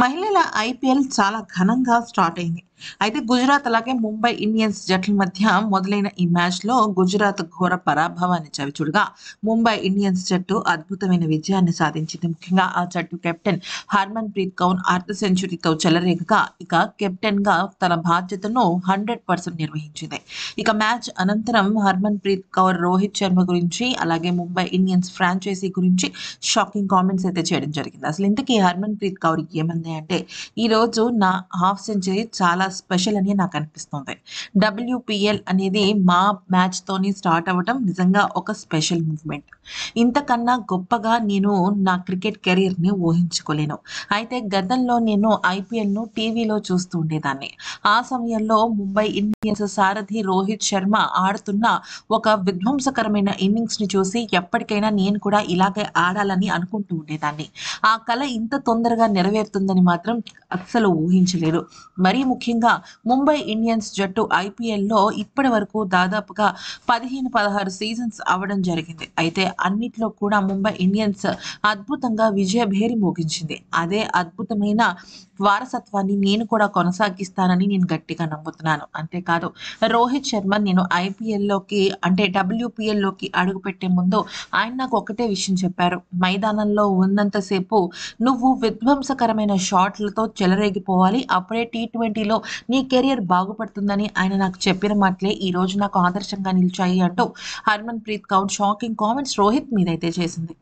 మహిళల ఐపీఎల్ చాలా ఘనంగా స్టార్ట్ అయింది అయితే గుజరాత్ అలాగే ముంబై ఇండియన్స్ జట్ల మధ్య మొదలైన ఈ మ్యాచ్ లో గుజరాత్ ఘోర పరాభవాన్ని చవిచూడగా ముంబై ఇండియన్స్ జట్టు అద్భుతమైన విజయాన్ని సాధించింది ముఖ్యంగా ఆ జట్టు కెప్టెన్ హర్మన్ ప్రీత్ కౌర్ అర్ధ సెంచురీతో చెలరేగగా ఇక కెప్టెన్ గా తన బాధ్యతను హండ్రెడ్ పర్సెంట్ నిర్వహించింది ఇక మ్యాచ్ అనంతరం హర్మన్ ప్రీత్ కౌర్ రోహిత్ శర్మ గురించి అలాగే ముంబై ఇండియన్స్ ఫ్రాంచైజీ గురించి షాకింగ్ కామెంట్స్ అయితే చేయడం జరిగింది అసలు ఇంతకీ హర్మన్ ప్రీత్ కౌర్ ఏమని అనిపిస్తుంది అంటే ఈరోజు నా హాఫ్ సెంచరీ చాలా స్పెషల్ అని నాకు అనిపిస్తుంది డబ్ల్యూపిఎల్ అనేది మా మ్యాచ్తోని స్టార్ట్ అవ్వటం నిజంగా ఒక స్పెషల్ మూవ్మెంట్ ఇంతకన్నా గొప్పగా నేను నా క్రికెట్ కెరీర్ని ఊహించుకోలేను అయితే గతంలో నేను ఐపీఎల్ను టీవీలో చూస్తూ ఉండేదాన్ని ఆ సమయంలో ముంబై ఇండియన్స్ సారథి రోహిత్ శర్మ ఆడుతున్న ఒక విధ్వంసకరమైన ఇన్నింగ్స్ని చూసి ఎప్పటికైనా నేను కూడా ఇలాగే ఆడాలని అనుకుంటూ ఉండేదాన్ని ఆ కళ ఇంత తొందరగా నెరవేరుతుందని ఉంటుందని మాత్రం అస్సలు ఊహించలేదు మరీ ముఖ్యంగా ముంబై ఇండియన్స్ జట్టు ఐపీఎల్లో ఇప్పటి వరకు దాదాపుగా పదిహేను పదహారు సీజన్స్ అవ్వడం జరిగింది అయితే అన్నిట్లో కూడా ముంబై ఇండియన్స్ అద్భుతంగా విజయ భేరి మోగించింది అదే అద్భుతమైన వారసత్వాన్ని నేను కూడా కొనసాగిస్తానని నేను గట్టిగా నమ్ముతున్నాను అంతేకాదు రోహిత్ శర్మ నేను ఐపీఎల్లోకి అంటే డబ్ల్యూపీఎల్లోకి అడుగుపెట్టే ముందు ఆయన నాకు ఒకటే విషయం చెప్పారు మైదానంలో ఉన్నంతసేపు నువ్వు విధ్వంసకరమైన షార్ట్లతో చెలరేగిపోవాలి అప్పుడే టీ ట్వంటీలో నీ కెరియర్ బాగుపడుతుందని ఆయన నాకు చెప్పిన మాటలే ఈరోజు నాకు ఆదర్శంగా నిలిచాయి అంటూ Harmanpreet Kaur shocking comments Rohit మీదైతే చేసింది